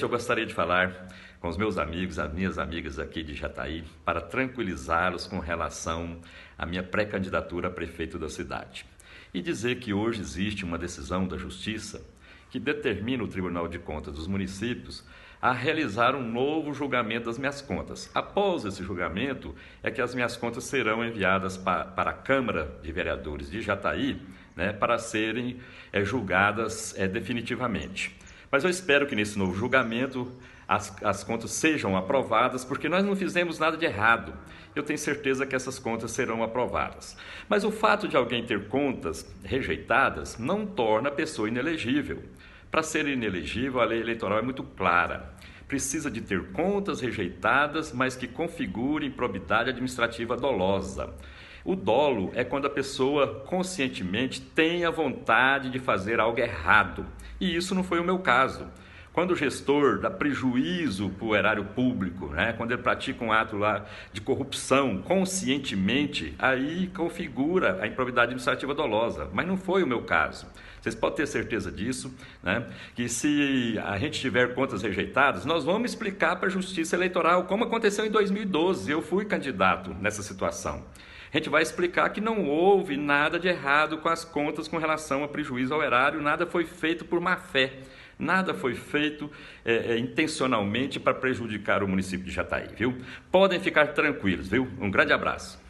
Eu gostaria de falar com os meus amigos, as minhas amigas aqui de Jataí, para tranquilizá-los com relação à minha pré-candidatura a prefeito da cidade. E dizer que hoje existe uma decisão da Justiça que determina o Tribunal de Contas dos Municípios a realizar um novo julgamento das minhas contas. Após esse julgamento, é que as minhas contas serão enviadas para a Câmara de Vereadores de Jataí né, para serem é, julgadas é, definitivamente. Mas eu espero que nesse novo julgamento as, as contas sejam aprovadas, porque nós não fizemos nada de errado. Eu tenho certeza que essas contas serão aprovadas. Mas o fato de alguém ter contas rejeitadas não torna a pessoa inelegível. Para ser inelegível, a lei eleitoral é muito clara precisa de ter contas rejeitadas, mas que configurem probidade administrativa dolosa. O dolo é quando a pessoa conscientemente tem a vontade de fazer algo errado. E isso não foi o meu caso. Quando o gestor dá prejuízo para o erário público, né? quando ele pratica um ato lá de corrupção conscientemente, aí configura a improvidade administrativa dolosa. Mas não foi o meu caso. Vocês podem ter certeza disso, né? que se a gente tiver contas rejeitadas, nós vamos explicar para a Justiça Eleitoral como aconteceu em 2012. Eu fui candidato nessa situação. A gente vai explicar que não houve nada de errado com as contas com relação a prejuízo ao erário, nada foi feito por má fé. Nada foi feito é, é, intencionalmente para prejudicar o município de Jataí, viu? Podem ficar tranquilos, viu? Um grande abraço.